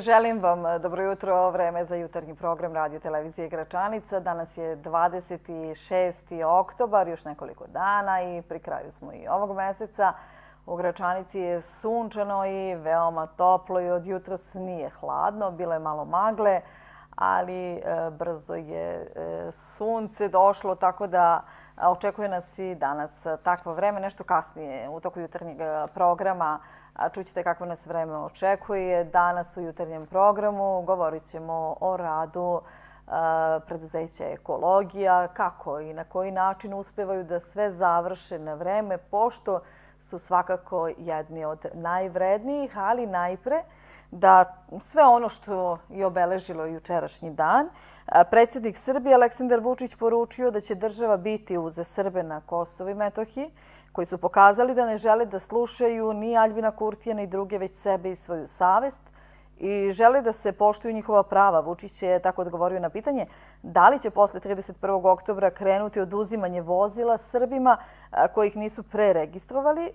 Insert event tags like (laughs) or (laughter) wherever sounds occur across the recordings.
Želim vam eh, dobro jutro, vreme za jutarnji program Radio Televizije Gračanica. Danas je 26. oktobar, još nekoliko dana i pri kraju smo i ovog meseca. U Gračanici je sunčano i veoma toplo i od jutro nije hladno, bilo je malo magle, ali eh, brzo je eh, sunce došlo, tako da očekuje nas i danas takvo vreme, nešto kasnije u toku jutarnjeg programa Čućete kako nas vreme očekuje. Danas u jutarnjem programu govorit ćemo o radu e, preduzeća ekologija, kako i na koji način uspevaju da sve završe na vreme, pošto su svakako jedni od najvrednijih, ali najpre da sve ono što je obeležilo jučerašnji dan, e, predsjednik Srbije Aleksandar Vučić poručio da će država biti uze Srbe na Kosovo i Metohiji, koji su pokazali da ne žele da slušaju ni Aljbina Kurtijena i druge, već sebe i svoju savest i žele da se poštuju njihova prava. Vučić je tako odgovorio na pitanje da li će posle 31. oktobra krenuti oduzimanje vozila Srbima kojih nisu preregistrovali, e,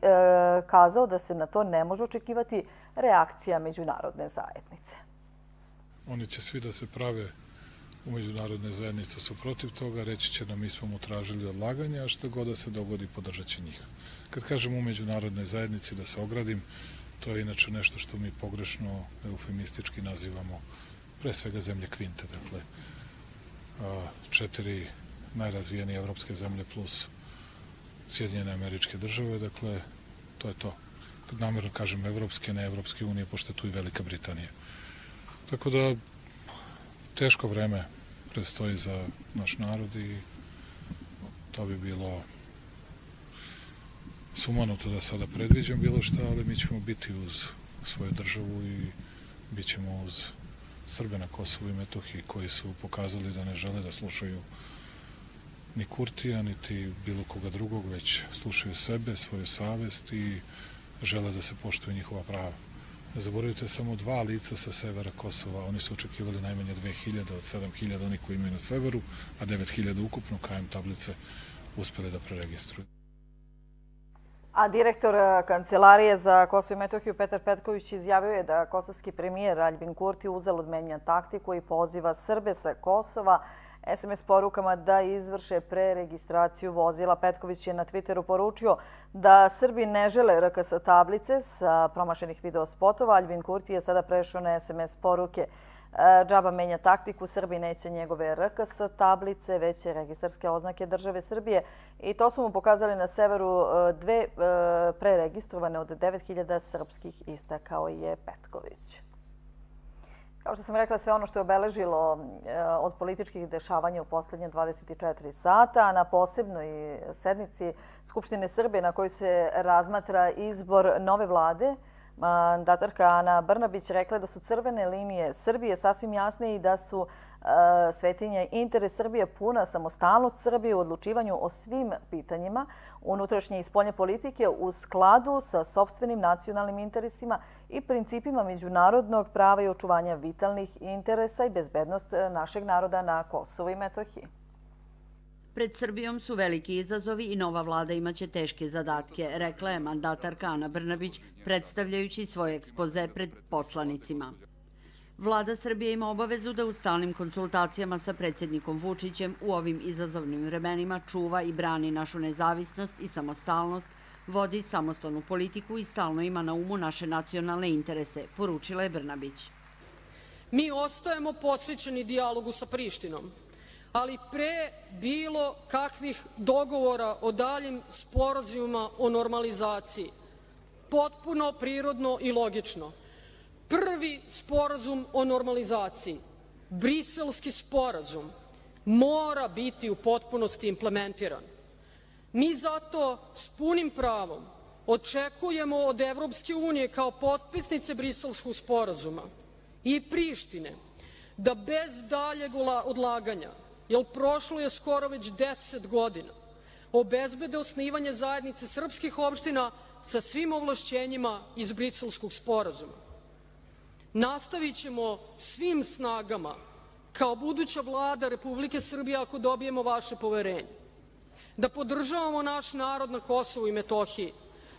kazao da se na to ne može očekivati reakcija međunarodne zajednice. Oni će svi da se prave u međunarodne zajednice su protiv toga, reći će da mi smo mu tražili odlaganje, a što god da se dogodi, podržat će njih. Kad kažem u međunarodnoj zajednici da se ogradim, to je inače nešto što mi pogrešno eufemistički nazivamo pre svega zemlje Kvinte, dakle četiri najrazvijenije evropske zemlje plus Sjedinjene američke države, dakle, to je to. Kad namjerno kažem evropske, ne evropske unije, pošto je tu i Velika Britanija. Tako da, teško vreme, predstoji za naš narod i to bi bilo sumano to da sada predviđam bilo šta, ali mi ćemo biti uz svoju državu i bit ćemo uz Srbe na Kosovu i Metohiji koji su pokazali da ne žele da slušaju ni Kurtija, niti bilo koga drugog, već slušaju sebe, svoju savest i žele da se poštuju njihova prava. Ne zaboravite samo dva lica sa severa Kosova, oni su očekivali najmanje 2000 od 7000 oni koji imaju na severu, a 9000 ukupno KM tablice uspjeli da preregistruju. A direktor eh, Kancelarije za Kosovo i Metohiju Petar Petković izjavio je da kosovski premijer Aljbin Kurti uzelo odmenja taktiku i poziva Srbe sa Kosova SMS porukama da izvrše preregistraciju vozila. Petković je na Twitteru poručio da Srbi ne žele RKS tablice sa promašenih video spotova. Albin Kurti je sada prešao na SMS poruke. E, Džaba menja taktiku, Srbi neće njegove RKS tablice, već je registarske oznake države Srbije. I to su mu pokazali na severu e, dve e, preregistrovane od 9000 srpskih ista, kao je Petković. Kao što sam rekla, sve ono što je obeležilo eh, od političkih dešavanja u poslednje 24 sata, na posebnoj sednici Skupštine Srbije na kojoj se razmatra izbor nove vlade, datarka Ana Brnabić rekla da su crvene linije Srbije sasvim jasne i da su Eh, svetinje interes Srbije puna samostalnost Srbije u odlučivanju o svim pitanjima unutrašnje i spoljne politike u skladu sa sobstvenim nacionalnim interesima i principima međunarodnog prava i očuvanja vitalnih interesa i bezbednost eh, našeg naroda na Kosovo i Metohiji. Pred Srbijom su veliki izazovi i nova vlada imaće teške zadatke, rekla je mandatarka Ana Brnabić predstavljajući svoj ekspoze pred poslanicima. Vlada Srbije ima obavezu da u stalnim konsultacijama sa predsjednikom Vučićem u ovim izazovnim vremenima čuva i brani našu nezavisnost i samostalnost, vodi samostalnu politiku i stalno ima na umu naše nacionalne interese, poručila je Brnabić. Mi ostajemo posvećeni dialogu sa Prištinom, ali pre bilo kakvih dogovora o daljim sporozivima o normalizaciji. Potpuno, prirodno i logično prvi sporazum o normalizaciji, briselski sporazum, mora biti u potpunosti implementiran. Mi zato s punim pravom očekujemo od Evropske unije kao potpisnice briselskog sporazuma i Prištine da bez daljeg odlaganja, jer prošlo je skoro već deset godina, obezbede osnivanje zajednice srpskih opština sa svim ovlašćenjima iz briselskog sporazuma nastavićemo svim snagama kao buduća vlada Republike Srbije ako dobijemo vaše poverenje da podržavamo naš narod na Kosovu i Metohiji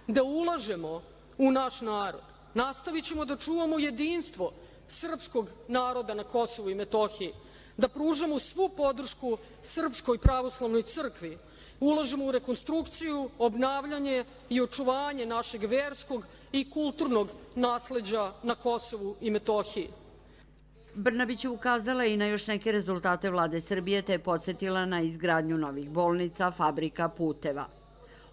da ulažemo u naš narod nastavićemo da čuvamo jedinstvo srpskog naroda na Kosovu i Metohiji da pružamo svu podršku srpskoj pravoslavnoj crkvi ulažemo u rekonstrukciju obnavljanje i očuvanje našeg verskog i kulturnog nasleđa na Kosovu i Metohiji. Brnabić je ukazala i na još neke rezultate vlade Srbije te je podsjetila na izgradnju novih bolnica, fabrika, puteva.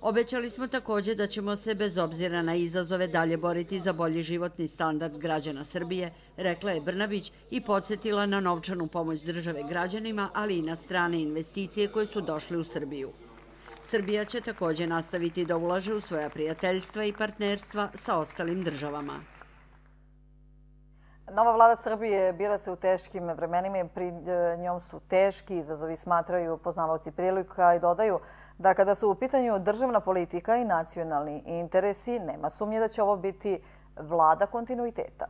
Obećali smo također da ćemo se bez obzira na izazove dalje boriti za bolji životni standard građana Srbije, rekla je Brnabić i podsjetila na novčanu pomoć države građanima, ali i na strane investicije koje su došle u Srbiju. Srbija će također nastaviti da ulaže u svoja prijateljstva i partnerstva sa ostalim državama. Nova vlada Srbije bila se u teškim vremenima i pri e, njom su teški izazovi, smatraju poznavaoci prilika i dodaju da kada su u pitanju državna politika i nacionalni interesi, nema sumnje da će ovo biti vlada kontinuiteta.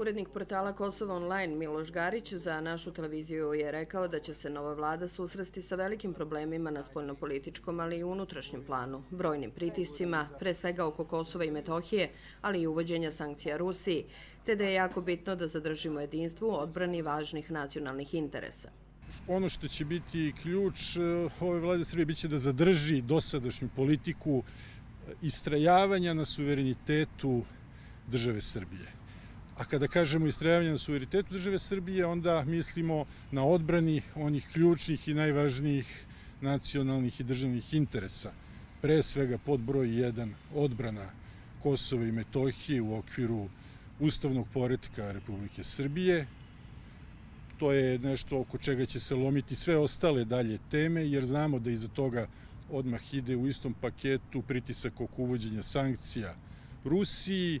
Urednik portala Kosovo online Miloš Garić za našu televiziju je rekao da će se nova vlada susresti sa velikim problemima na spoljnopolitičkom, ali i unutrašnjem planu, brojnim pritiscima, pre svega oko Kosova i Metohije, ali i uvođenja sankcija Rusiji, te da je jako bitno da zadržimo jedinstvu odbrani važnih nacionalnih interesa. Ono što će biti ključ e, ove vlade Srbije biće da zadrži dosadašnju politiku e, istrajavanja na suverenitetu države Srbije. A kada kažemo istrajavanje na suveritetu države Srbije, onda mislimo na odbrani onih ključnih i najvažnijih nacionalnih i državnih interesa. Pre svega pod broj 1 odbrana Kosova i Metohije u okviru ustavnog poretka Republike Srbije. To je nešto oko čega će se lomiti sve ostale dalje teme, jer znamo da iza toga odmah ide u istom paketu pritisak oko uvođenja sankcija Rusiji, Rusiji,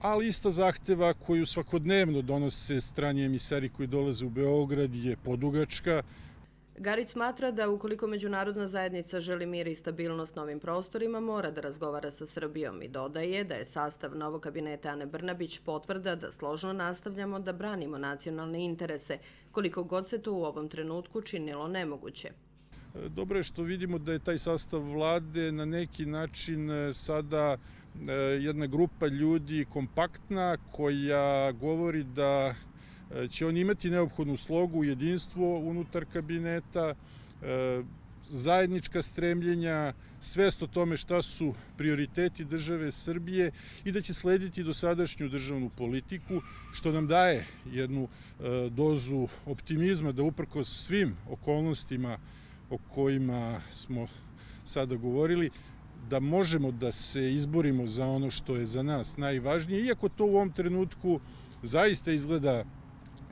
ali ista zahteva koju svakodnevno donose stranje emisari koji dolaze u Beograd je podugačka. Garić smatra da ukoliko međunarodna zajednica želi mir i stabilnost na ovim prostorima, mora da razgovara sa Srbijom i dodaje da je sastav novog kabineta Ane Brnabić potvrda da složno nastavljamo da branimo nacionalne interese, koliko god se to u ovom trenutku činilo nemoguće. Dobro je što vidimo da je taj sastav vlade na neki način e, sada učinjeno E, jedna grupa ljudi kompaktna koja govori da e, će on imati neophodnu slogu, jedinstvo unutar kabineta, e, zajednička stremljenja, svest o tome šta su prioriteti države Srbije i da će slediti do sadašnju državnu politiku, što nam daje jednu dozu optimizma da uprko svim okolnostima o kojima smo sada govorili, da možemo da se izborimo za ono što je za nas najvažnije, iako to u ovom trenutku zaista izgleda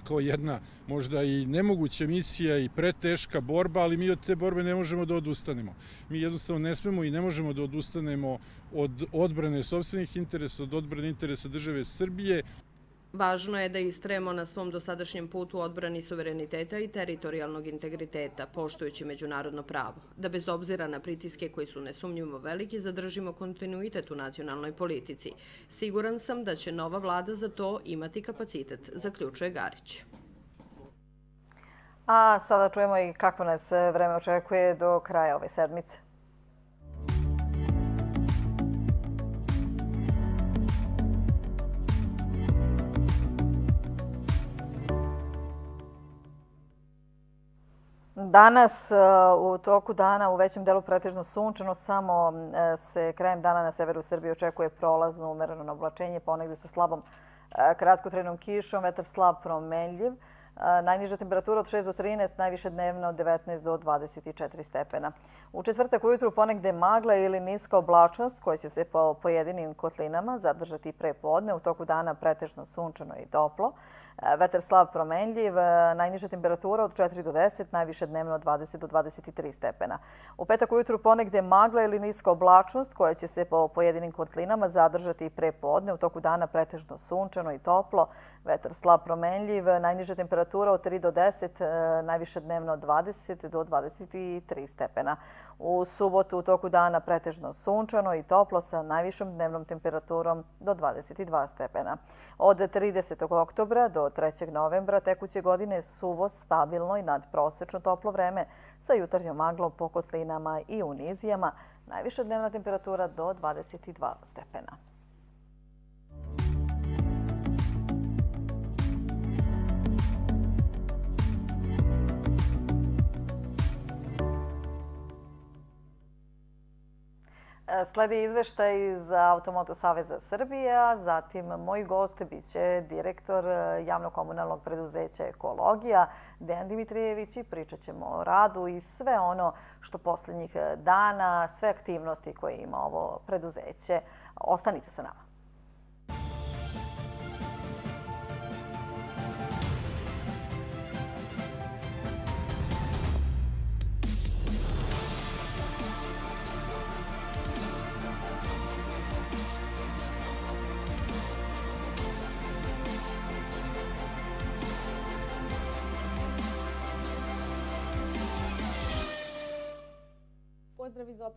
kao jedna možda i nemoguća misija i preteška borba, ali mi od te borbe ne možemo da odustanemo. Mi jednostavno ne smemo i ne možemo da odustanemo od odbrane sobstvenih interesa, od odbrane interesa države Srbije. Važno je da istremo na svom dosadašnjem putu odbrani suvereniteta i teritorijalnog integriteta, poštojući međunarodno pravo, da bez obzira na pritiske koji su nesumnjivo velike, zadržimo kontinuitet u nacionalnoj politici. Siguran sam da će nova vlada za to imati kapacitet, zaključuje Garić. A sada čujemo i kako nas eh, vreme očekuje do kraja ove sedmice. Danas e, u toku dana u većem delu pretežno sunčano, samo e, se krajem dana na severu Srbije očekuje prolazno umereno na oblačenje, ponegde pa sa slabom e, kratkotrenom kišom, vetar slab promenljiv. Najniža temperatura od 6 do 13, najviše dnevno od 19 do 24 stepena. U četvrtak ujutru ponegde magla ili niska oblačnost koja će se po pojedinim kotlinama zadržati pre podne. U toku dana pretežno sunčano i toplo. Veter slab promenljiv, e, najniža temperatura od 4 do 10, najviše dnevno od 20 do 23 stepena. U petak ujutru ponegde magla ili niska oblačnost koja će se po pojedinim kotlinama zadržati pre podne, u toku dana pretežno sunčano i toplo, Vetar slab promenljiv, najniža temperatura od 3 do 10, e, najviše dnevno od 20 do 23 stepena. U subotu u toku dana pretežno sunčano i toplo sa najvišom dnevnom temperaturom do 22 stepena. Od 30. oktobra do 3. novembra tekuće godine suvo, stabilno i nadprosečno toplo vreme sa jutarnjom maglom po kotlinama i unizijama, najviša dnevna temperatura do 22 stepena. Sledi izveštaj iz Automoto Saveza Srbije, zatim moj gost biće direktor e, javnokomunalnog preduzeća Ekologija, Dejan Dimitrijević i pričat ćemo o radu i sve ono što posljednjih dana, sve aktivnosti koje ima ovo preduzeće. Ostanite sa nama.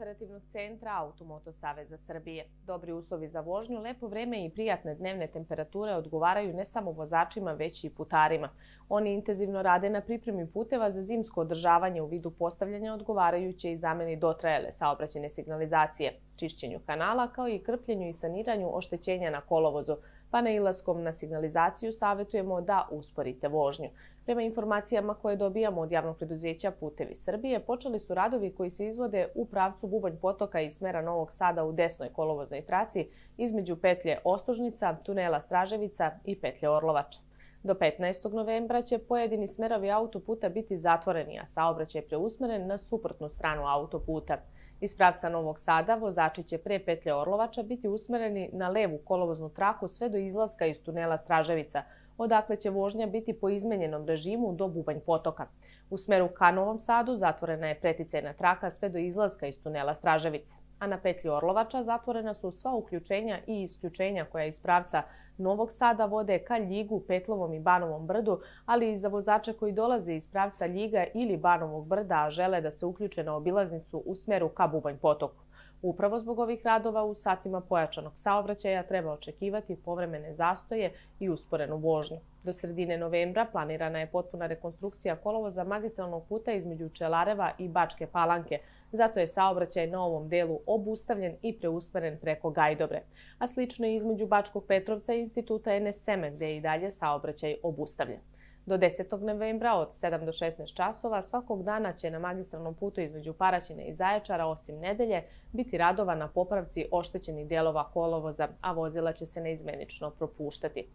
operativnog centra Automoto Saveza Srbije. Dobri uslovi za vožnju, lepo vreme i prijatne dnevne temperature odgovaraju ne samo vozačima, već i putarima. Oni intenzivno rade na pripremi puteva za zimsko održavanje u vidu postavljanja odgovarajuće i zameni dotrajele saobraćene signalizacije, čišćenju kanala kao i krpljenju i saniranju oštećenja na kolovozu, pa na ilaskom na signalizaciju savjetujemo da usporite vožnju. Prema informacijama koje dobijamo od javnog preduzeća Putevi Srbije, počeli su radovi koji se izvode u pravcu Bubanj potoka iz smera Novog Sada u desnoj kolovoznoj traci između petlje Ostožnica, tunela Straževica i petlje Orlovača. Do 15. novembra će pojedini smerovi autoputa biti zatvoreni, a saobraćaj je preusmeren na suprotnu stranu autoputa. Iz pravca Novog Sada vozači će pre petlje Orlovača biti usmereni na levu kolovoznu traku sve do izlaska iz tunela Straževica, odakle će vožnja biti po izmenjenom režimu do Bubanj potoka. U smeru ka Novom Sadu zatvorena je preticajna traka sve do izlazka iz tunela Straževice, a na petlji Orlovača zatvorena su sva uključenja i isključenja koja iz pravca Novog Sada vode ka Ljigu, Petlovom i Banovom brdu, ali i za vozače koji dolaze iz pravca Ljiga ili Banovog brda, žele da se uključe na obilaznicu u smeru ka Bubanj potoku. Upravo zbog ovih radova u satima pojačanog saobraćaja treba očekivati povremene zastoje i usporenu vožnju. Do sredine novembra planirana je potpuna rekonstrukcija kolovoza magistralnog puta između Čelareva i Bačke Palanke, zato je saobraćaj na ovom delu obustavljen i preusmeren preko Gajdobre. A slično je između Bačkog Petrovca i instituta NSM, gde je i dalje saobraćaj obustavljen. Do 10. novembra od 7 do 16 časova svakog dana će na magistralnom putu između Paraćine i Zaječara osim nedelje biti radova na popravci oštećenih dijelova kolovoza, a vozila će se neizmenično propuštati.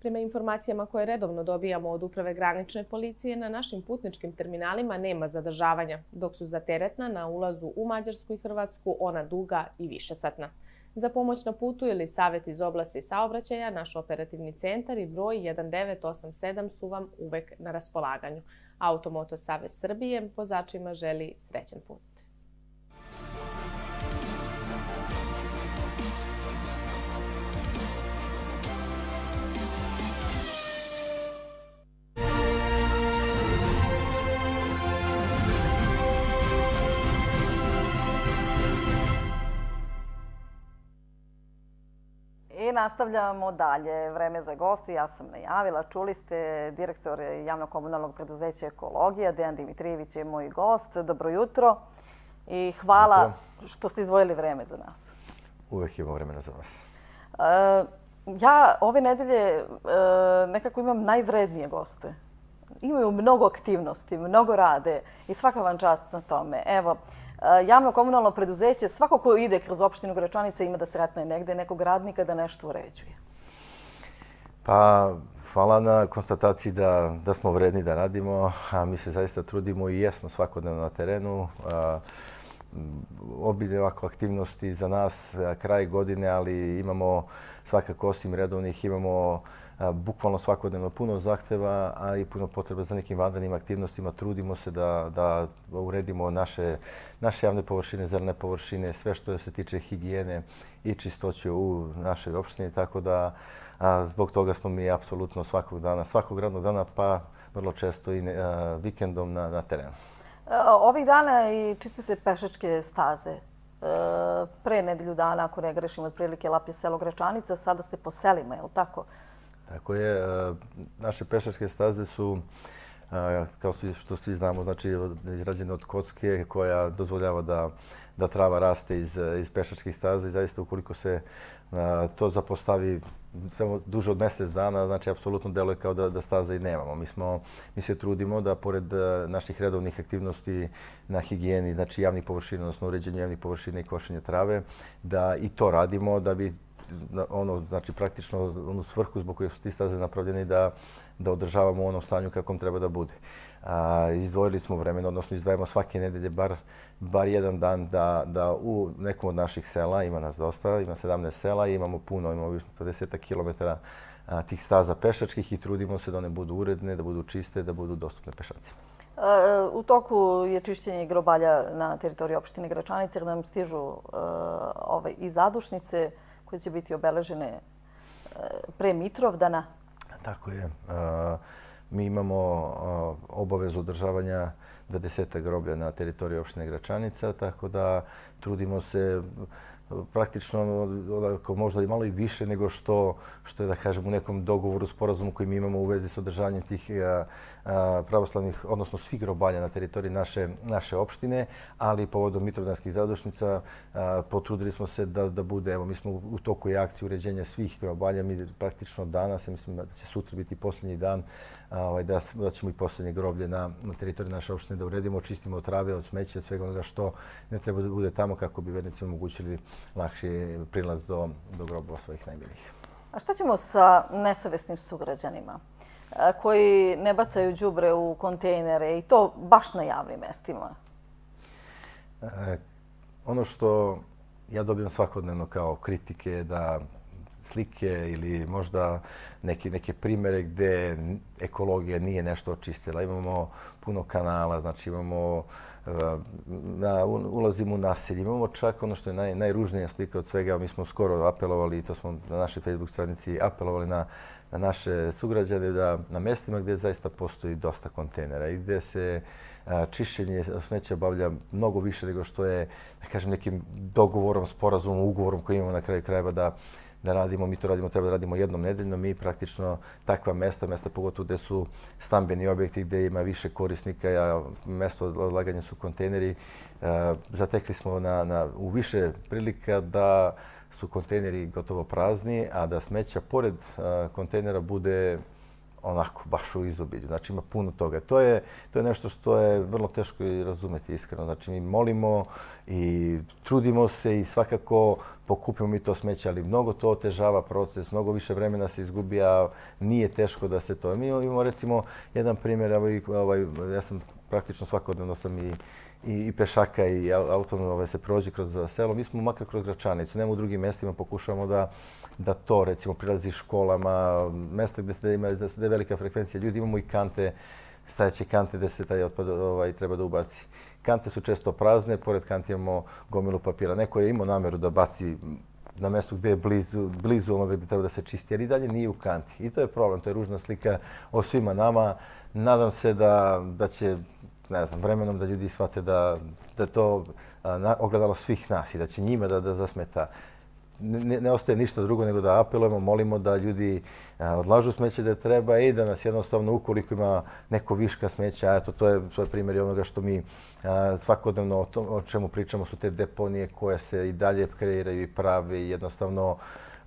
Prema informacijama koje redovno dobijamo od Uprave granične policije, na našim putničkim terminalima nema zadržavanja, dok su za teretna na ulazu u Mađarsku i Hrvatsku ona duga i višesatna. Za pomoć na putu ili savjet iz oblasti saobraćaja, naš operativni centar i broj 1987 su vam uvek na raspolaganju. Automoto Save Srbije pozačima želi srećen put. nastavljamo dalje. Vreme za gosti, ja sam najavila. Čuli ste direktor javnokomunalnog preduzeća Ekologija, Dejan Dimitrijević je moj gost. Dobro jutro i hvala što ste izdvojili vreme za nas. Uvek imamo vremena za vas. E, ja ove nedelje e, nekako imam najvrednije goste. Imaju mnogo aktivnosti, mnogo rade i svaka vam čast na tome. Evo, Eh, javno komunalno preduzeće, svako ko ide kroz opštinu Gračanice ima da sretne negde nekog radnika da nešto uređuje? Pa, hvala na konstataciji da, da smo vredni da radimo, a mi se zaista trudimo i jesmo svakodnevno na terenu. A, eh, obilje ovako aktivnosti za nas eh, kraj godine, ali imamo svakako osim redovnih, imamo bukvalno svakodnevno puno zahteva, a i puno potreba za nekim vanrednim aktivnostima. Trudimo se da, da uredimo naše, naše javne površine, zelene površine, sve što se tiče higijene i čistoće u našoj opštini. Tako da zbog toga smo mi apsolutno svakog dana, svakog radnog dana, pa vrlo često i vikendom na, na terenu. E, ovih dana i čiste se pešačke staze. E, pre nedelju dana, ako ne grešim, od prilike Lapje selo Gračanica, sada ste po selima, je li tako? Tako je. E, naše pešačke staze su, e, kao što svi znamo, znači, izrađene od kocke koja dozvoljava da, da trava raste iz, iz pešačkih staza i zaista ukoliko se e, to zapostavi samo duže od mjesec dana, znači apsolutno deluje kao da, da staza i nemamo. Mi, smo, mi se trudimo da pored naših redovnih aktivnosti na higijeni, znači javnih površina, odnosno uređenja javnih površina i košenja trave, da i to radimo, da bi ono, znači praktično onu svrhu zbog koje su ti staze napravljeni da, da održavamo u onom stanju kakvom treba da bude. A, izdvojili smo vremena, odnosno izdvajamo svake nedelje bar, bar jedan dan da, da u nekom od naših sela, ima nas dosta, ima 17 sela i imamo puno, imamo 50 km tih staza pešačkih i trudimo se da one budu uredne, da budu čiste, da budu dostupne pešacima. U toku je čišćenje grobalja na teritoriji opštine Gračanice, jer nam stižu ove i zadušnice, koje će biti obeležene e, pre Mitrovdana. Tako je. E, mi imamo e, obavezu održavanja 20. groblja na teritoriji opštine Gračanica, tako da trudimo se praktično ono, možda i malo i više nego što što je da kažem u nekom dogovoru, sporazumu koji mi imamo u vezi s održanjem tih e, e, pravoslavnih, odnosno svih grobalja na teritoriji naše, naše opštine, ali povodom mitrovdanskih zadošnica e, potrudili smo se da, da bude, evo, mi smo u toku je akcije uređenja svih grobalja, mi praktično danas, ja mislim da će sutra biti posljednji dan, ovaj, da, da ćemo i posljednje groblje na, na teritoriji naše opštine da uredimo, očistimo od trave, od smeća, od svega onoga što ne treba da bude tamo kako bi vernicima omogućili lakši prilaz do, do grobova svojih najbiljih. A šta ćemo sa nesavesnim sugrađanima? E, koji ne bacaju džubre u kontejnere i to baš na javnim mestima? E, ono što ja dobijem svakodnevno kao kritike je da slike ili možda neke, neke primere gde ekologija nije nešto očistila. Imamo puno kanala, znači imamo eh, na, ulazimo u naselje. Imamo čak ono što je naj, najružnija slika od svega. Mi smo skoro apelovali, to smo na našoj Facebook stranici apelovali na, na naše sugrađane da na mestima gdje zaista postoji dosta kontejnera i gdje se eh, čišćenje smeća obavlja mnogo više nego što je, da kažem, nekim dogovorom, sporazumom, ugovorom koji imamo na kraju krajeva da da radimo, mi to radimo, treba da radimo jednom nedeljno, mi praktično takva mesta, mesta pogotovo gde su stambeni objekti, gde ima više korisnika, a mesto odlaganja su kontejneri, e, zatekli smo na, na, u više prilika da su kontejneri gotovo prazni, a da smeća pored e, kontejnera bude onako baš u izobilju. Znači ima puno toga. To je, to je nešto što je vrlo teško i razumeti iskreno. Znači mi molimo i trudimo se i svakako pokupimo mi to smeće, ali mnogo to otežava proces, mnogo više vremena se izgubi, a nije teško da se to... Mi imamo recimo jedan primjer, evo, ovaj, ja sam praktično svakodnevno sam i i, i pešaka i autom ovaj, se prođe kroz selo. Mi smo makar kroz Gračanicu, nema u drugim mestima, pokušavamo da da to recimo prilazi školama, mjesta gdje je velika frekvencija ljudi, imamo i kante, stajeće kante gdje se taj otpad ovaj, treba da ubaci. Kante su često prazne, pored kante imamo gomilu papira. Neko je imao nameru da baci na mjestu gdje je blizu, blizu onoga gdje treba da se čisti, jer i dalje nije u kanti. I to je problem, to je ružna slika o svima nama. Nadam se da, da će ne znam, vremenom da ljudi shvate da, da to ogledalo svih nas i da će njima da, da zasmeta ne ostaje ništa drugo nego da apelujemo, molimo da ljudi odlažu smeće da treba i da nas jednostavno ukoliko ima neko viška smeća, a to je svoj primjer i onoga što mi svakodnevno o čemu pričamo su te deponije koje se i dalje kreiraju i pravi jednostavno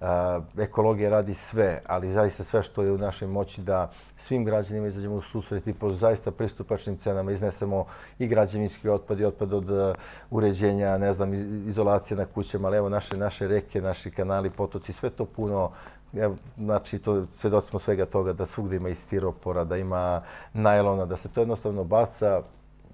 Eh, ekologija radi sve, ali zaista sve što je u našoj moći da svim građanima izađemo u susret i po zaista pristupačnim cenama iznesemo i građevinski otpad i otpad od eh, uređenja, ne znam, izolacije na kućama, ali evo naše, naše reke, naši kanali, potoci, sve to puno Znači, svedoci smo svega toga da svugde ima i stiropora, da ima najlona, da se to jednostavno baca.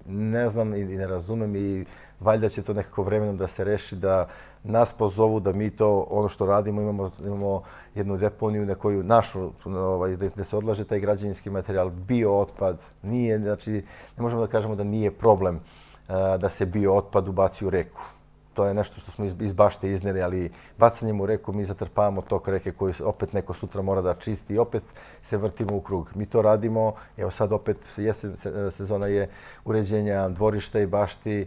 Ne znam i ne razumem i valjda će to nekako vremenom da se reši, da nas pozovu, da mi to, ono što radimo, imamo, imamo jednu deponiju na koju našu, ovaj, gde se odlaže taj građevinski materijal, bio otpad, nije, znači, ne možemo da kažemo da nije problem eh, da se bio otpad ubaci u reku to je nešto što smo iz, iz bašte izneli, ali bacanjem u reku mi zatrpavamo tok reke koji opet neko sutra mora da čisti i opet se vrtimo u krug. Mi to radimo, evo sad opet jesen, e, sezona je uređenja dvorišta i bašti. E,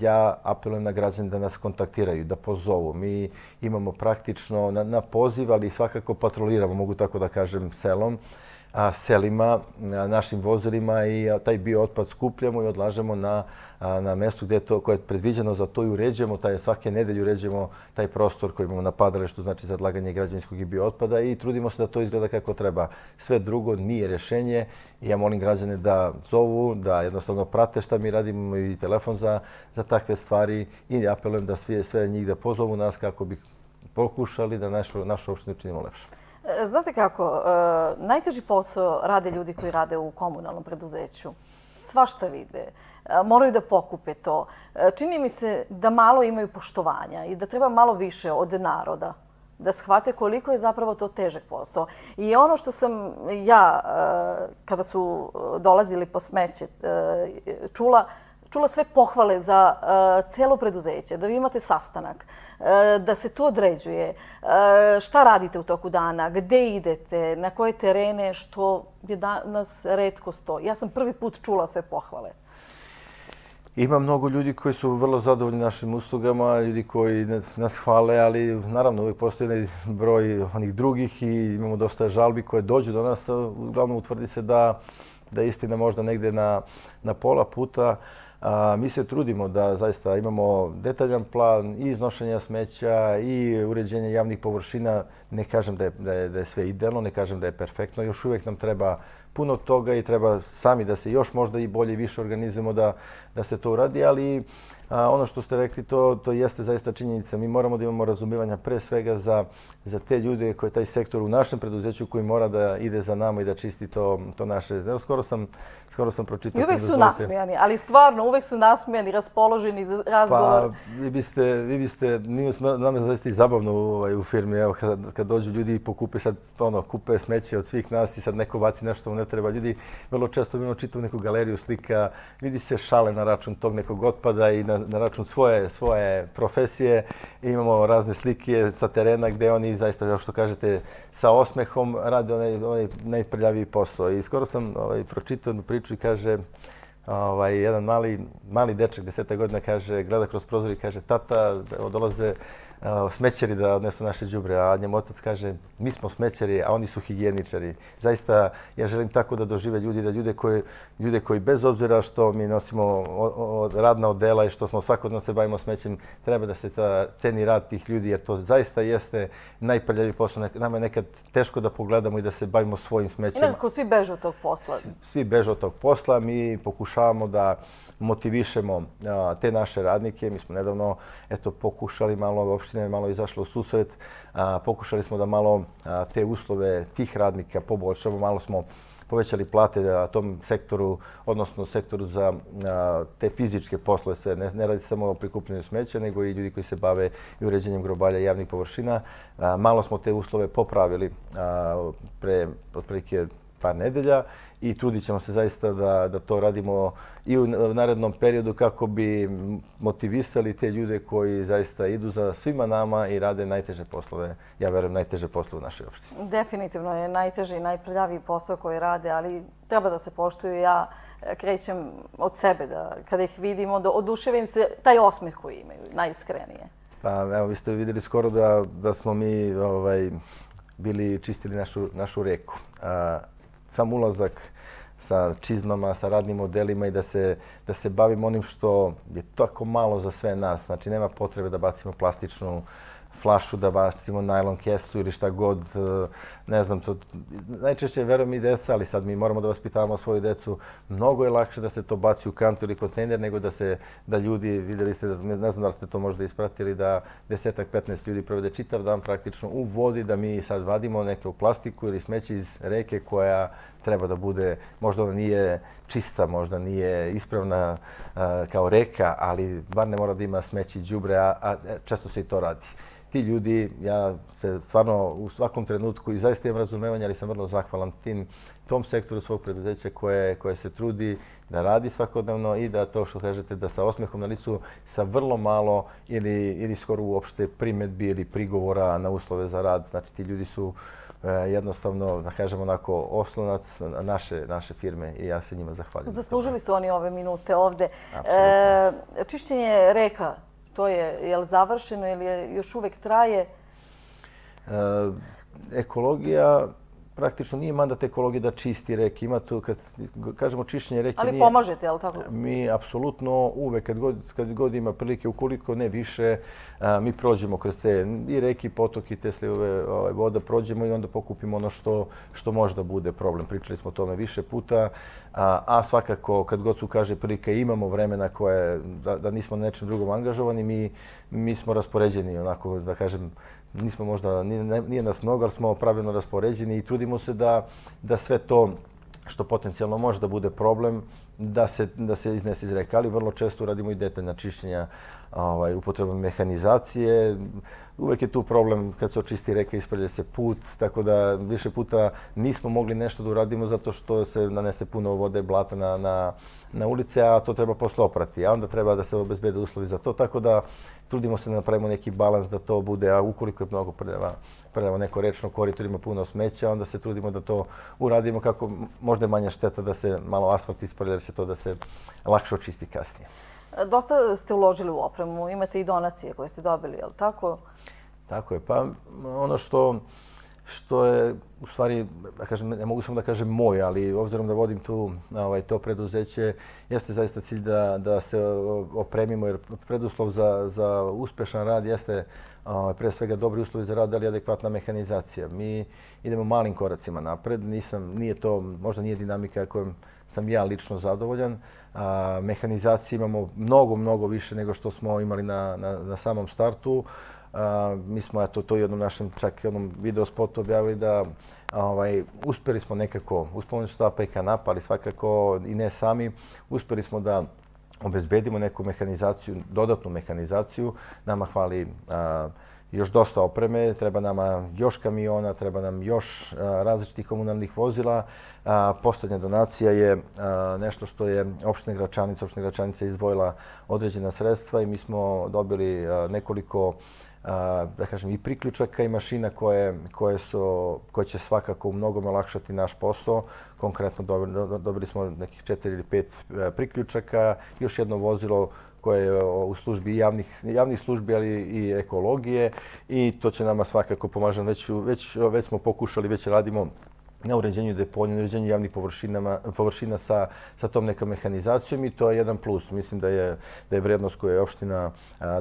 ja apelujem na građane da nas kontaktiraju, da pozovu. Mi imamo praktično na, na poziv, ali svakako patroliramo, mogu tako da kažem, selom selima, našim vozorima i taj bio otpad skupljamo i odlažemo na mesto koje je predviđeno za to i uređujemo. Svake nedelje uređujemo taj prostor koji imamo na padalištu, znači za odlaganje građanskog i bio otpada i trudimo se da to izgleda kako treba. Sve drugo nije rješenje i ja molim građane da zovu, da jednostavno prate šta mi radimo, imamo i telefon za takve stvari i apelujem da sve njih da pozovu nas kako bi pokušali da našu opštinu činimo lepšo. E, znate kako, e, najteži posao rade ljudi koji rade u komunalnom preduzeću. Sva Svašta vide, e, moraju da pokupe to. Čini mi se da malo imaju poštovanja i da treba malo više od naroda da shvate koliko je zapravo to težak posao. I ono što sam ja, kada su dolazili po smeće, čula, čula sve pohvale za e, celo preduzeće, da vi imate sastanak, e, da se to određuje, e, šta radite u toku dana, gde idete, na koje terene, što je danas redko sto. Ja sam prvi put čula sve pohvale. Ima mnogo ljudi koji su vrlo zadovoljni našim uslugama, ljudi koji nas hvale, ali naravno uvijek postoji broj onih drugih i imamo dosta žalbi koje dođu do nas. Uglavnom utvrdi se da da je istina možda negde na, na pola puta. Mi se trudimo da zaista imamo detaljan plan i iznošenja smeća i uređenja javnih površina. Ne kažem da je sve idealno, ne kažem da je perfektno. Još uvijek nam treba puno toga i treba sami da se još možda i bolje i više organizujemo da se to uradi, ali... Ono što ste rekli, to, to jeste zaista činjenica. Mi moramo da imamo razumivanja pre svega za, za te ljude koji je taj sektor u našem preduzeću koji mora da ide za nama i da čisti to, to naše. skoro sam, skoro sam pročitao. I uvek su nasmijani, ali stvarno uvek su nasmijani, raspoloženi za razgovor. Pa, vi biste, vi biste, nije nam je zaista i zabavno u, ovaj, u firmi. Evo, kad, kad dođu ljudi i pokupe sad, ono, kupe smeće od svih nas i sad neko baci nešto mu ne treba. Ljudi vrlo često imamo čitavu neku galeriju slika, vidi se šale na račun tog nekog otpada i na na račun svoje, svoje profesije. Imamo razne slike sa terena gdje oni zaista, kao što kažete, sa osmehom rade onaj, onaj najprljaviji posao. I skoro sam ovaj, pročitao jednu priču i kaže, ovaj, jedan mali, mali dečak deseta godina kaže, gleda kroz prozor i kaže, tata, dolaze smećeri da odnesu naše džubre, a njem otac kaže mi smo smećeri, a oni su higijeničari. Zaista ja želim tako da dožive ljudi, da ljude koji, ljude koji bez obzira što mi nosimo radna odela i što smo svakodno se bavimo smećem, treba da se ta ceni rad tih ljudi, jer to zaista jeste najprljavi posao. Nama je nekad teško da pogledamo i da se bavimo svojim smećem. Inako svi bežu od tog posla. Svi bežu od tog posla. Mi pokušavamo da motivišemo te naše radnike. Mi smo nedavno eto, pokušali malo opštine malo izašlo u susret. Pokušali smo da malo te uslove tih radnika poboljšamo. Malo smo povećali plate tom sektoru, odnosno sektoru za te fizičke poslove sve. Ne radi samo o prikupljenju smeća, nego i ljudi koji se bave i uređenjem grobalja javnih površina. Malo smo te uslove popravili pre otprilike par nedelja i trudit ćemo se zaista da, da to radimo i u narednom periodu kako bi motivisali te ljude koji zaista idu za svima nama i rade najteže poslove, ja verujem, najteže poslove u našoj opštini. Definitivno je najteži i najprljaviji posao koji rade, ali treba da se poštuju. Ja eh, krećem od sebe da kada ih vidimo, da oduševim se taj osmeh koji imaju, najiskrenije. Pa, evo, vi ste videli skoro da, da smo mi ovaj, bili čistili našu, našu reku sam ulazak sa čizmama, sa radnim modelima i da se, da se bavim onim što je tako malo za sve nas. Znači, nema potrebe da bacimo plastičnu flašu da bacimo najlon kesu ili šta god, e, ne znam, to, najčešće verujem i deca, ali sad mi moramo da vaspitavamo svoju decu. Mnogo je lakše da se to baci u kantu ili kontejner nego da se da ljudi, videli ste, ne znam da ste to možda ispratili, da desetak, petnaest ljudi provede čitav dan praktično u vodi, da mi sad vadimo neke u plastiku ili smeće iz reke koja treba da bude, možda ona nije čista, možda nije ispravna e, kao reka, ali bar ne mora da ima smeći džubre, a, a e, često se i to radi ti ljudi, ja se stvarno u svakom trenutku i zaista imam razumevanje, ali sam vrlo zahvalan tim, tom sektoru svog preduzeća koje, koje se trudi da radi svakodnevno i da to što kažete da sa osmehom na licu, sa vrlo malo ili, ili skoro uopšte primetbi ili prigovora na uslove za rad, znači ti ljudi su e, jednostavno, da kažem onako, oslonac naše, naše firme i ja se njima zahvaljujem. Zaslužili su oni ove minute ovde. E, čišćenje reka To je, je li završeno ili još uvek traje? E, ekologija praktično nije mandat ekologije da čisti reke. Ima tu, kad kažemo čišćenje reke nije... Ali pomožete, je li tako? Mi apsolutno uvek, kad god, kad god ima prilike, ukoliko ne više, mi prođemo kroz te i reke, potok, i te slivove ovaj, voda, prođemo i onda pokupimo ono što, što možda bude problem. Pričali smo o tome više puta, a, a svakako, kad god su kaže prilike, imamo vremena koje, da, da nismo na nečem drugom angažovani, mi, mi smo raspoređeni, onako da kažem, nismo možda, nije nas mnogo, ali smo pravilno raspoređeni i trudimo se da, da sve to što potencijalno može da bude problem, da se, da se iznese iz reka, ali vrlo često radimo i detaljna čišćenja ovaj, upotrebe mehanizacije. Uvek je tu problem kad se očisti reka, ispredlje se put, tako da više puta nismo mogli nešto da uradimo zato što se nanese puno vode blata na, na, na ulice, a to treba posle oprati. A onda treba da se obezbede uslovi za to, tako da trudimo se da napravimo neki balans da to bude, a ukoliko je mnogo prljava, prljava neko rečno korito ima puno smeća, onda se trudimo da to uradimo kako možda je manja šteta da se malo asfalt isprlja, da se to da se lakše očisti kasnije. Dosta ste uložili u opremu, imate i donacije koje ste dobili, je li tako? Tako je. Pa ono što što je u stvari, da kažem, ne mogu sam da kažem moj, ali obzirom da vodim tu ovaj, to preduzeće, jeste zaista cilj da, da se opremimo, jer preduslov za, za uspešan rad jeste ovaj, pre svega dobri uslovi za rad, ali adekvatna mehanizacija. Mi idemo malim koracima napred, nisam, nije to, možda nije dinamika kojom sam ja lično zadovoljan. A, mehanizacije imamo mnogo, mnogo više nego što smo imali na, na, na samom startu. Mi smo to u jednom našem čak i onom videospotu objavili da Ovaj, uspjeli smo nekako, uspomenuti su da APK napali svakako i ne sami, uspjeli smo da obezbedimo neku mehanizaciju, dodatnu mehanizaciju. Nama hvali još dosta opreme, treba nama još kamiona, treba nam još različitih komunalnih vozila. Poslednja donacija je nešto što je opština Gračanica. opština Gračanica izdvojila određena sredstva i mi smo dobili nekoliko da kažem, i priključaka i mašina koje, koje, su, koje će svakako u mnogom olakšati naš posao. Konkretno dobili smo nekih četiri ili pet e, priključaka, još jedno vozilo koje je u službi javnih, javnih službi, ali i ekologije i to će nama svakako pomažati. Već, već, već smo pokušali, već radimo na uređenju deponija, na uređenju javnih površina sa, sa tom nekom mehanizacijom i to je jedan plus. Mislim da je, da je vrednost koju je opština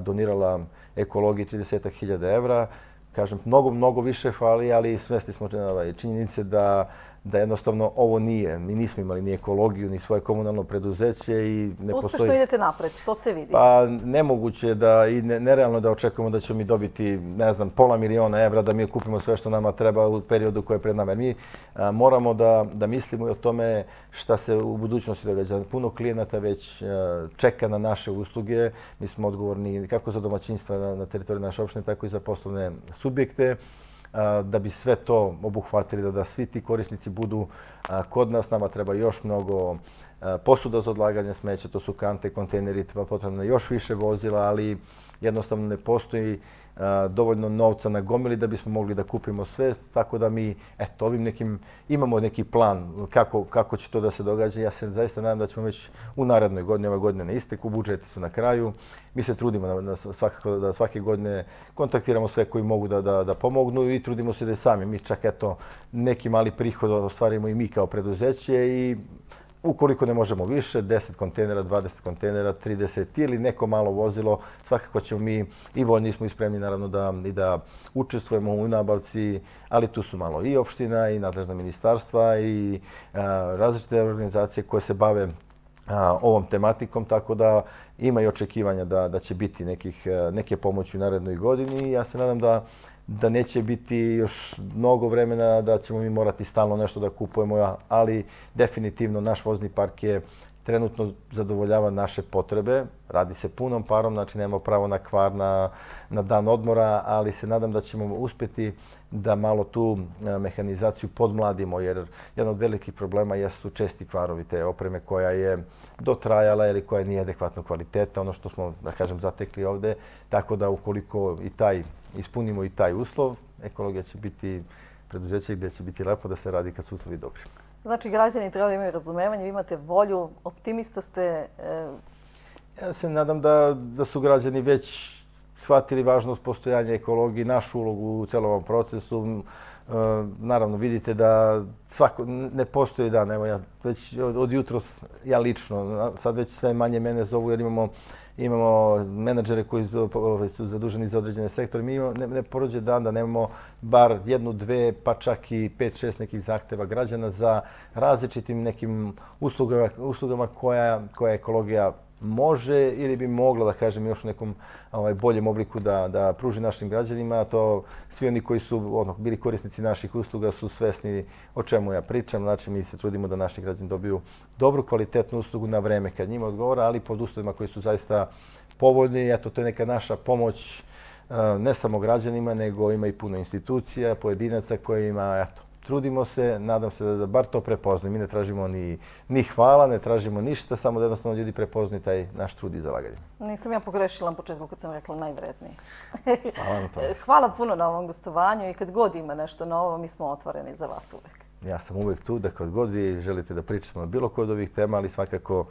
donirala ekologiji 30.000 evra. Kažem, mnogo, mnogo više fali, ali svesti smo ovaj, činjenice da da jednostavno ovo nije. Mi nismo imali ni ekologiju, ni svoje komunalno preduzeće i ne postoji... Uspešno idete napred, to se vidi. Pa nemoguće je da i nerealno da očekujemo da ćemo mi dobiti, ne znam, pola miliona evra da mi je kupimo sve što nama treba u periodu koji je pred nama. Mi moramo da, da mislimo i o tome šta se u budućnosti događa. Puno klijenata već čeka na naše usluge. Mi smo odgovorni kako za domaćinstva na, na teritoriji naše opštine, tako i za poslovne subjekte da bi sve to obuhvatili, da svi ti korisnici budu kod nas, nama treba još mnogo posuda za odlaganje smeća, to su kante, kontejneri, treba je još više vozila, ali jednostavno ne postoji dovoljno novca na gomili da bismo mogli da kupimo sve, tako da mi eto, ovim nekim, imamo neki plan kako, kako će to da se događa. Ja se zaista nadam da ćemo već u narodnoj godini, ove godine na isteku, budžeti su na kraju. Mi se trudimo na, na svakako, da svake godine kontaktiramo sve koji mogu da, da, da pomognu i trudimo se da sami. Mi čak eto, neki mali prihod ostvarimo i mi kao preduzeće i Ukoliko ne možemo više, 10 kontenera, 20 kontenera, 30 ili neko malo vozilo, svakako ćemo mi i voljni smo ispremni naravno da, i da učestvujemo u nabavci, ali tu su malo i opština i nadležna ministarstva i različite organizacije koje se bave a, ovom tematikom, tako da ima i očekivanja da, da će biti nekih, neke pomoći u narednoj godini. Ja se nadam da da neće biti još mnogo vremena da ćemo mi morati stalno nešto da kupujemo, ali definitivno naš vozni park je trenutno zadovoljava naše potrebe. Radi se punom parom, znači nemamo pravo na kvar na na dan odmora, ali se nadam da ćemo uspjeti da malo tu e, mehanizaciju podmladimo, jer jedan od velikih problema jesu česti kvarovi te opreme koja je dotrajala ili koja nije adekvatno kvaliteta, ono što smo, da kažem, zatekli ovde. Tako da ukoliko i taj ispunimo i taj uslov, ekologija će biti preduzeće gdje će biti lepo da se radi kad su uslovi dobri. Znači, građani treba da imaju razumevanje, vi imate volju, optimista ste. E... Ja se nadam da, da su građani već shvatili važnost postojanja ekologije, našu ulogu u celom ovom procesu. E, naravno, vidite da svako, ne postoji dan, evo ja već od, od jutros, ja lično, sad već sve manje mene zovu jer imamo imamo menadžere koji ovaj, su zaduženi za određene sektore. Mi ne porođe dan da nemamo bar jednu, dve, pa čak i pet, šest nekih zahteva građana za različitim nekim uslugama koja je ekologija može ili bi mogla da kažem još u nekom ovaj boljem obliku da da pruži našim građanima to svi oni koji su ono, bili korisnici naših usluga su svesni o čemu ja pričam znači mi se trudimo da naši građani dobiju dobru kvalitetnu uslugu na vreme kad njima odgovara ali pod uslovima koji su zaista povoljni eto to je neka naša pomoć eh, ne samo građanima nego ima i puno institucija pojedinaca ima, eto trudimo se, nadam se da, da bar to prepoznaju. Mi ne tražimo ni, ni hvala, ne tražimo ništa, samo da jednostavno ljudi prepoznaju taj naš trud i zalaganje. Nisam ja pogrešila na početku kad sam rekla najvredniji. Hvala na to. (laughs) Hvala puno na ovom gostovanju i kad god ima nešto novo, mi smo otvoreni za vas uvek ja sam uvek tu da kad god vi želite da pričamo o bilo kod ovih tema, ali svakako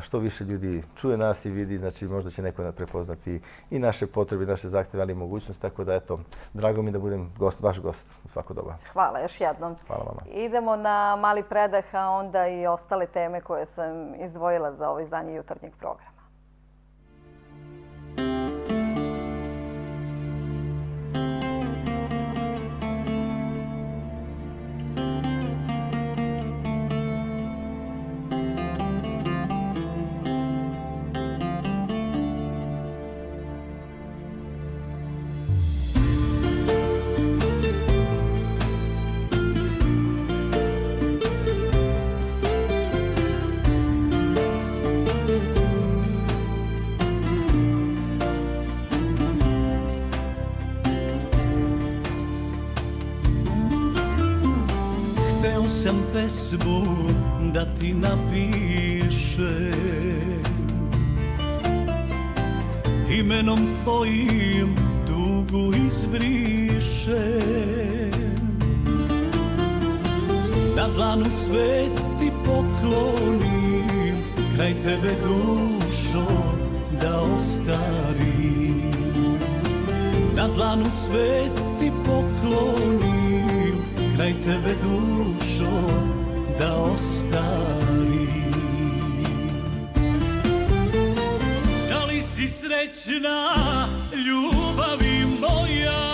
što više ljudi čuje nas i vidi, znači možda će neko prepoznati i naše potrebe, i naše zahteve, ali i mogućnost. Tako da, eto, drago mi da budem gost, vaš gost u svaku doba. Hvala još jednom. Hvala vama. Idemo na mali predah, a onda i ostale teme koje sam izdvojila za ovo izdanje jutarnjeg programa. ti napiše Imenom tvojim dugu izbriše Na planu svet ti poklonim Kraj tebe dušo da ostarim Na planu svet ti poklonim Kraj tebe dušo da ostarim da teda ostari Da li si srećna ljubavi moja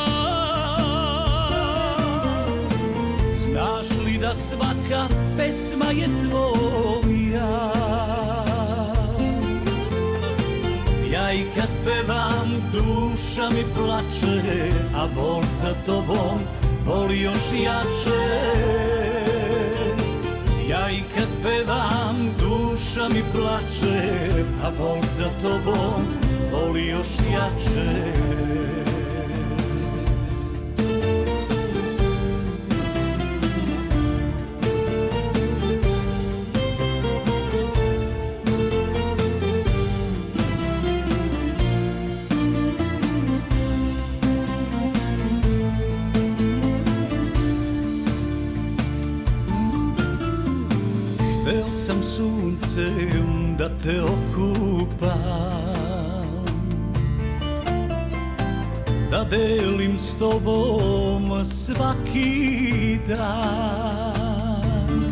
Znaš li da svaka pesma je tvoja Ja i kad pevam duša mi plače A bol za tobom boli još jače Ja i kad pevam, duša mi plače, a Bog za tobom, boli još jače. srcem da te okupam Da delim s tobom svaki dan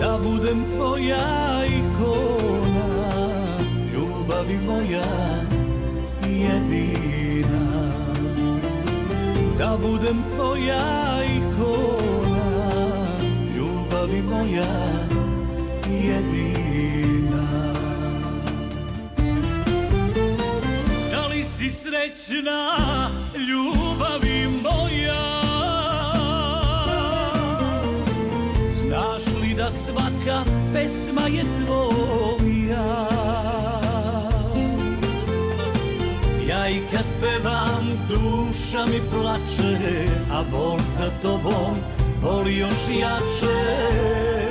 Da budem tvoja ikona Ljubavi moja jedina Da budem tvoja ikona Ljubavi moja jedina jediná. Dali si srečná ljubavi moja? Znaš li da svaka pesma je tvoja? Ja i kad pevam, duša mi plače, a bol za tobom bol još jače.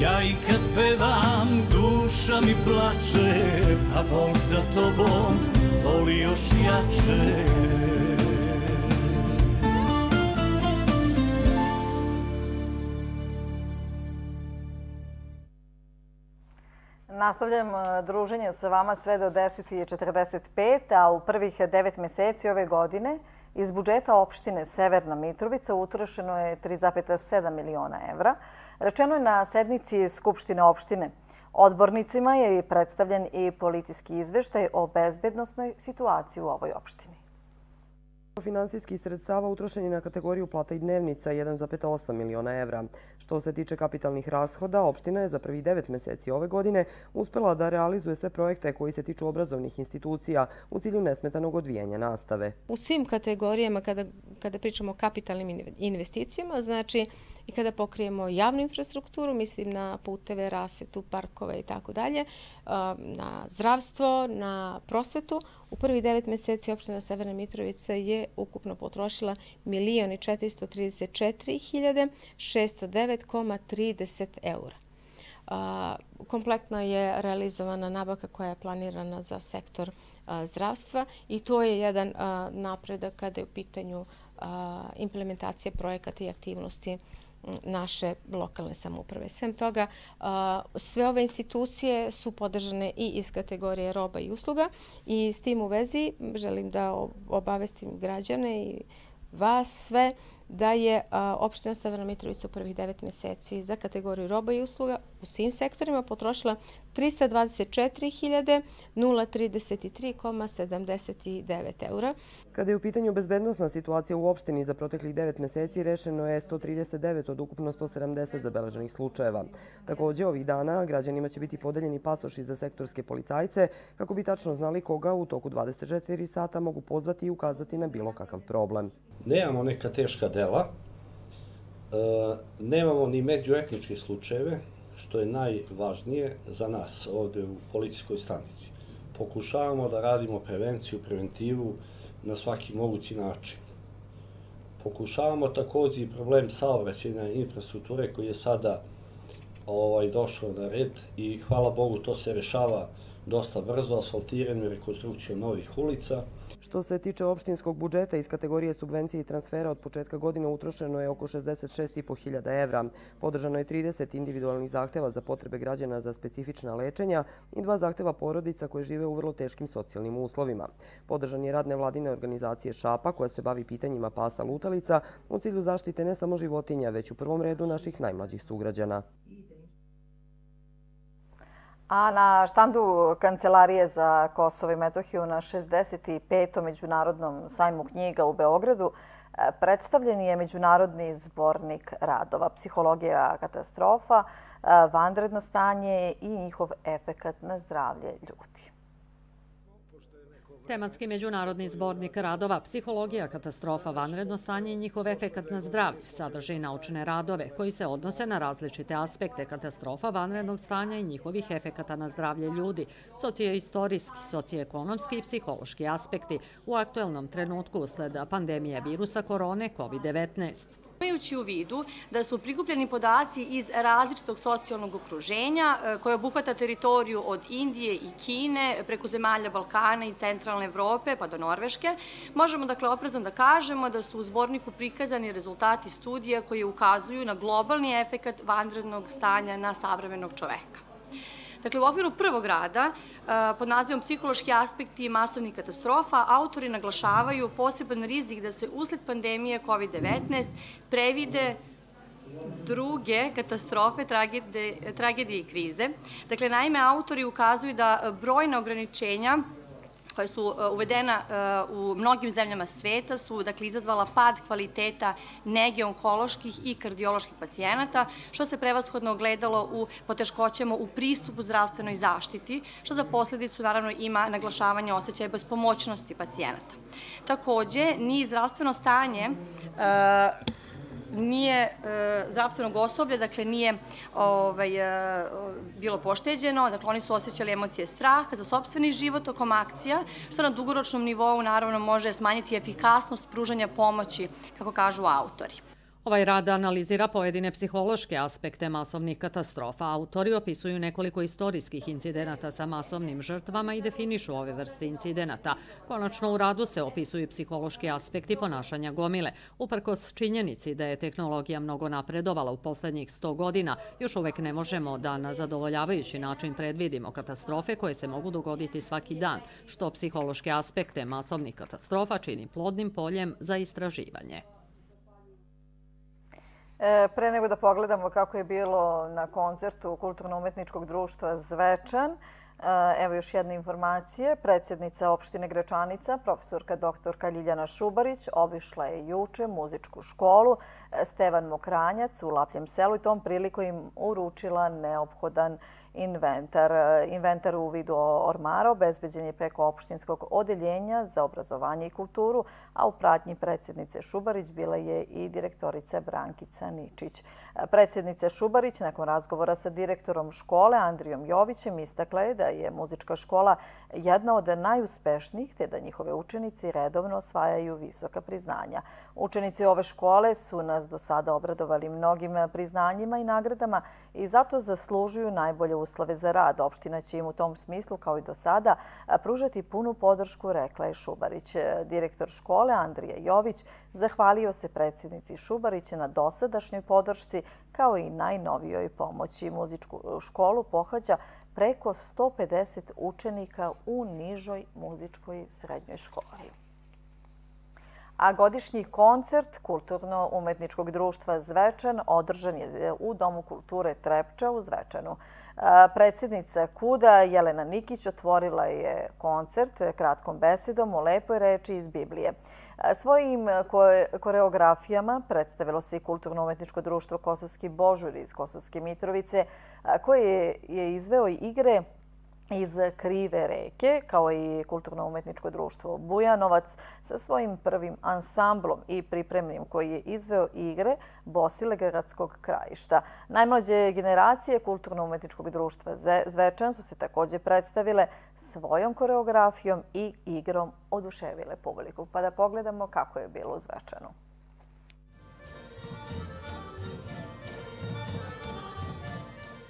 Ja i kad pevam, duša mi plače, a bol za tobom boli još jače. Nastavljam e, druženje sa vama sve do 10.45, a u prvih devet meseci ove godine iz budžeta opštine Severna Mitrovica utrošeno je 3,7 miliona evra rečeno je na sednici Skupštine opštine. Odbornicima je predstavljen i policijski izveštaj o bezbednostnoj situaciji u ovoj opštini. Finansijski sredstava utrošen je na kategoriju plata i dnevnica 1,8 miliona evra. Što se tiče kapitalnih rashoda, opština je za prvi devet meseci ove godine uspela da realizuje sve projekte koji se tiču obrazovnih institucija u cilju nesmetanog odvijenja nastave. U svim kategorijama, kada pričamo o kapitalnim investicijama, znači I kada pokrijemo javnu infrastrukturu, mislim na puteve, rasvetu, parkove i tako dalje, na zdravstvo, na prosvetu, u prvi devet meseci opština Severna Mitrovica je ukupno potrošila 1.434.609,30 eura. Kompletno je realizovana nabaka koja je planirana za sektor zdravstva i to je jedan napredak kada je u pitanju implementacije projekata i aktivnosti naše lokalne samouprave. Sem toga, sve ove institucije su podržane i iz kategorije roba i usluga i s tim u vezi želim da obavestim građane i vas sve da je opština Severna Mitrovica u prvih devet meseci za kategoriju roba i usluga u svim sektorima potrošila 324.033,79 eura. Kada je u pitanju bezbednostna situacija u opštini za proteklih devet meseci, rešeno je 139 od ukupno 170 zabeleženih slučajeva. Također, ovih dana građanima će biti podeljeni pasoši za sektorske policajce kako bi tačno znali koga u toku 24 sata mogu pozvati i ukazati na bilo kakav problem. Nemamo neka teška dela. E, nemamo ni međuetničke slučajeve, što je najvažnije za nas ovdje u policijskoj stanici. Pokušavamo da radimo prevenciju, preventivu na svaki mogući način. Pokušavamo također i problem saobraćenja infrastrukture koji je sada ovaj došao na red i hvala Bogu to se rešava dosta brzo asfaltiranjem i rekonstrukcijom novih ulica. Što se tiče opštinskog budžeta iz kategorije subvencije i transfera od početka godine utrošeno je oko 66.500 evra. Podržano je 30 individualnih zahteva za potrebe građana za specifična lečenja i dva zahteva porodica koje žive u vrlo teškim socijalnim uslovima. Podržan je radne vladine organizacije ŠAPA koja se bavi pitanjima pasa lutalica u cilju zaštite ne samo životinja, već u prvom redu naših najmlađih sugrađana. A na štandu Kancelarije za Kosovo i Metohiju na 65. Međunarodnom sajmu knjiga u Beogradu e, predstavljen je Međunarodni zbornik radova, psihologija katastrofa, e, vanredno stanje i njihov efekt na zdravlje ljudi. Tematski međunarodni zbornik radova Psihologija, katastrofa, vanredno stanje i njihov efekt na zdravlje sadrži naučne radove koji se odnose na različite aspekte katastrofa, vanrednog stanja i njihovih efekata na zdravlje ljudi, socioistorijski, socioekonomski i psihološki aspekti u aktuelnom trenutku usled pandemije virusa korone COVID-19. Imajući u vidu da su prikupljeni podaci iz različitog socijalnog okruženja e, koje obuhvata teritoriju od Indije i Kine preko zemalja Balkana i centralne Evrope pa do Norveške, možemo dakle oprezno da kažemo da su u zborniku prikazani rezultati studija koje ukazuju na globalni efekt vanrednog stanja na savremenog čoveka. Dakle, u okviru prvog rada, e, pod nazivom psihološki aspekti masovnih katastrofa, autori naglašavaju poseban rizik da se usled pandemije COVID-19 previde druge katastrofe, tragedije i krize. Dakle, naime, autori ukazuju da brojne ograničenja koja su e, uvedena e, u mnogim zemljama sveta su dakle, izazvala pad kvaliteta nege onkoloških i kardioloških pacijenata, što se prevashodno ogledalo u poteškoćama u pristupu zdravstvenoj zaštiti, što za posljedicu naravno ima naglašavanje osjećaja bezpomoćnosti pacijenata. Takođe, ni zdravstveno stanje e, nije e, zdravstvenog osoblja, dakle nije ovaj, e, bilo pošteđeno, dakle oni su osjećali emocije straha za sobstveni život tokom akcija, što na dugoročnom nivou naravno može smanjiti efikasnost pružanja pomoći, kako kažu autori. Ovaj rad analizira pojedine psihološke aspekte masovnih katastrofa. Autori opisuju nekoliko istorijskih incidenata sa masovnim žrtvama i definišu ove vrste incidenata. Konačno u radu se opisuju psihološki aspekti ponašanja gomile. Uprkos činjenici da je tehnologija mnogo napredovala u poslednjih 100 godina, još uvek ne možemo da na zadovoljavajući način predvidimo katastrofe koje se mogu dogoditi svaki dan, što psihološke aspekte masovnih katastrofa čini plodnim poljem za istraživanje. E, pre nego da pogledamo kako je bilo na koncertu Kulturno-umetničkog društva Zvečan, e, evo još jedne informacije. Predsjednica opštine Grečanica, profesorka dr. Ljiljana Šubarić, obišla je juče muzičku školu e, Stevan Mokranjac u Lapljem selu i tom priliku im uručila neophodan inventar. Inventar u vidu ormara obezbeđen je preko opštinskog odeljenja za obrazovanje i kulturu, a u pratnji predsjednice Šubarić bila je i direktorica Brankica Ničić. Predsjednica Šubarić nakon razgovora sa direktorom škole Andrijom Jovićem istakla je da je muzička škola jedna od najuspešnijih te da njihove učenici redovno osvajaju visoka priznanja. Učenici ove škole su nas do sada obradovali mnogim priznanjima i nagradama i zato zaslužuju najbolje uslove za rad. Opština će im u tom smislu, kao i do sada, pružati punu podršku, rekla je Šubarić. Direktor škole Andrija Jović zahvalio se predsjednici Šubarić na dosadašnjoj podršci kao i najnovijoj pomoći. Muzičku školu pohađa preko 150 učenika u nižoj muzičkoj srednjoj školi a godišnji koncert Kulturno-umetničkog društva Zvečan održan je u Domu kulture Trepča u Zvečanu. E, predsjednica Kuda Jelena Nikić otvorila je koncert kratkom besedom o lepoj reči iz Biblije. E, svojim koreografijama predstavilo se i Kulturno-umetničko društvo Kosovski Božur iz Kosovske Mitrovice, e, koje je izveo igre iz Krive reke, kao i kulturno-umetničko društvo Bujanovac, sa svojim prvim ansamblom i pripremnim koji je izveo igre Bosilegradskog krajišta. Najmlađe generacije kulturno-umetničkog društva Zvečan su se također predstavile svojom koreografijom i igrom oduševile publiku. Pa da pogledamo kako je bilo u Zvečanu.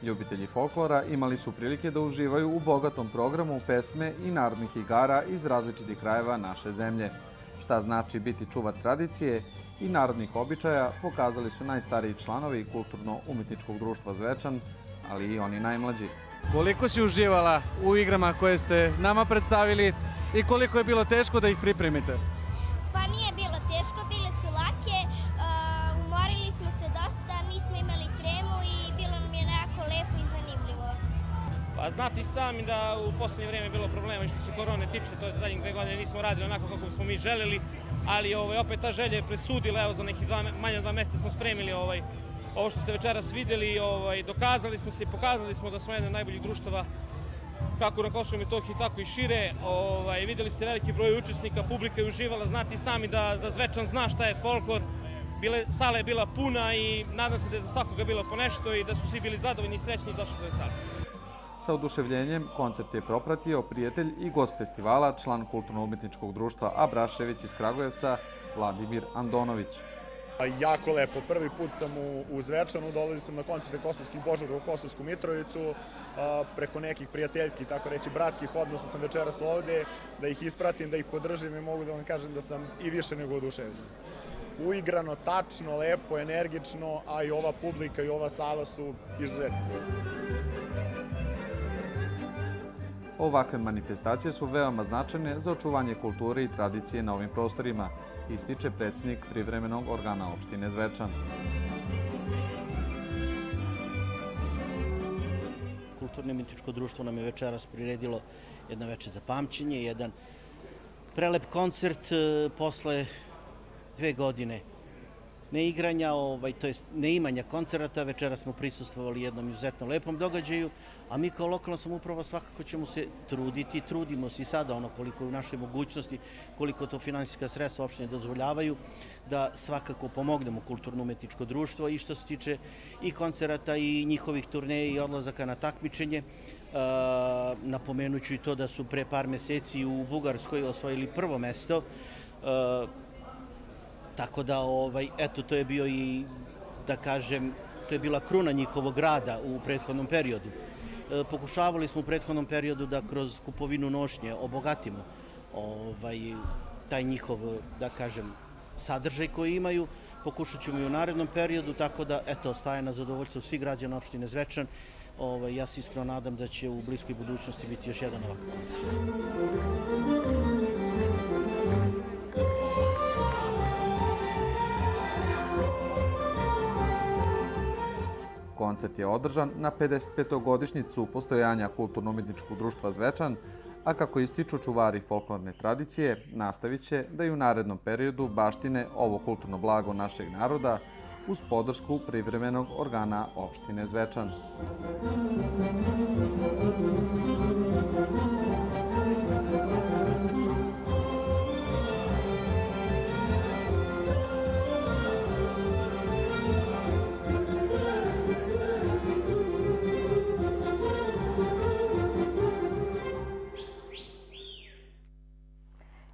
Ljubitelji folklora imali su prilike da uživaju u bogatom programu pesme i narodnih igara iz različitih krajeva naše zemlje. Šta znači biti čuvar tradicije i narodnih običaja pokazali su najstariji članovi kulturno-umetničkog društva Zvečan, ali i oni najmlađi. Koliko si uživala u igrama koje ste nama predstavili i koliko je bilo teško da ih pripremite? Pa nije bilo. Pa znati sami da u posljednje vrijeme je bilo problema i što se korone tiče, to je zadnjih dve godine nismo radili onako kako smo mi želili, ali ovaj, opet ta želja je presudila, evo za neki manje dva mjeseca smo spremili ovaj, ovo što ste večeras vidjeli, ovaj, dokazali smo se i pokazali smo da smo jedna od najboljih društava kako na Kosovo Metohiji, tako i šire. Ovaj, vidjeli ste veliki broj učesnika, publika je uživala, znati sami da Zvečan zna šta je folklor, sala je bila puna i nadam se da je za svakoga bilo ponešto i da su svi bili zadovoljni i srećni i zašto do sala. Sa oduševljenjem koncert je propratio prijatelj i gost festivala, član kulturno-umetničkog društva Abrašević iz Kragujevca, Vladimir Andonović. Jako lepo, prvi put sam u Zvečanu, dolazi sam na koncerte Kosovskih Božara u Kosovsku Mitrovicu, preko nekih prijateljskih, tako reći, bratskih odnosa sam večeras ovde, da ih ispratim, da ih podržim i mogu da vam kažem da sam i više nego oduševljen. Uigrano, tačno, lepo, energično, a i ova publika i ova sala su izuzetne. Ovakve manifestacije su veoma značajne za očuvanje kulture i tradicije na ovim prostorima, ističe predsjednik privremenog organa opštine Zvečan. Kulturno mitičko društvo nam je večeras priredilo jedna večer za pamćenje, jedan prelep koncert e, posle dve godine neigranja, ovaj, to jest neimanja koncerta. Večera smo prisustvovali jednom izuzetno lepom događaju, a mi kao lokalna samuprava svakako ćemo se truditi, trudimo se i sada ono koliko je u našoj mogućnosti, koliko to finansijska sredstva uopšte dozvoljavaju, da svakako pomognemo kulturno-umetničko društvo i što se tiče i koncerata i njihovih turneja i odlazaka na takmičenje. E, napomenuću i to da su pre par meseci u Bugarskoj osvojili prvo mesto e, tako da, ovaj, eto, to je bio i, da kažem, to je bila kruna njihovog grada u prethodnom periodu. E, pokušavali smo u prethodnom periodu da kroz kupovinu nošnje obogatimo ovaj, taj njihov, da kažem, sadržaj koji imaju. Pokušat ćemo i u narednom periodu, tako da, eto, ostaje na zadovoljstvo svih građana opštine Zvečan. Ovaj, ja se iskreno nadam da će u bliskoj budućnosti biti još jedan ovakav koncert. koncert je održan na 55-godišnjicu postojanja kulturno-umjetničkog društva Zvečan, a kako ističu čuvari folklorne tradicije, nastavit će da i u narednom periodu baštine ovo kulturno blago našeg naroda uz podršku privremenog organa opštine Zvečan. Muzika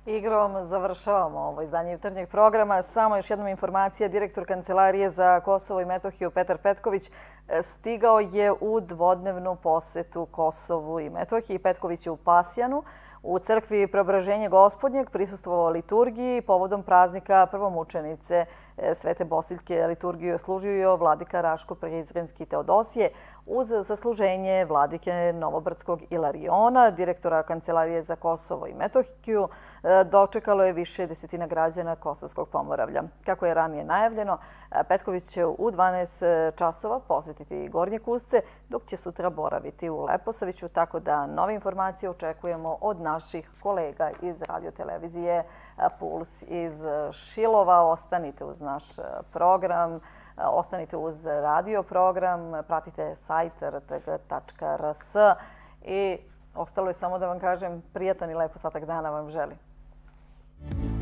Igrom završavamo ovo izdanje jutarnjeg programa. Samo još jedna informacija. Direktor Kancelarije za Kosovo i Metohiju Petar Petković e, stigao je u dvodnevnu posetu Kosovu i Metohiji. Petković je u Pasjanu. U crkvi Preobraženje gospodnjeg prisustovao liturgiji povodom praznika prvomučenice E, Svete Bosiljke liturgiju je služio vladika Raško-Prizrenski Teodosije uz zasluženje vladike Novobrdskog Ilariona, direktora Kancelarije za Kosovo i Metohikiju, e, dočekalo je više desetina građana Kosovskog pomoravlja. Kako je ranije najavljeno, e, Petković će u 12 časova posjetiti Gornje Kusce, dok će sutra boraviti u Leposaviću, tako da nove informacije očekujemo od naših kolega iz radiotelevizije Kosovo. Puls iz e, Šilova. Ostanite uz naš e, program, e, ostanite uz radio program, pratite sajt rtg.rs i ostalo je samo da vam kažem prijatan i lepo satak dana vam želim. Thank you.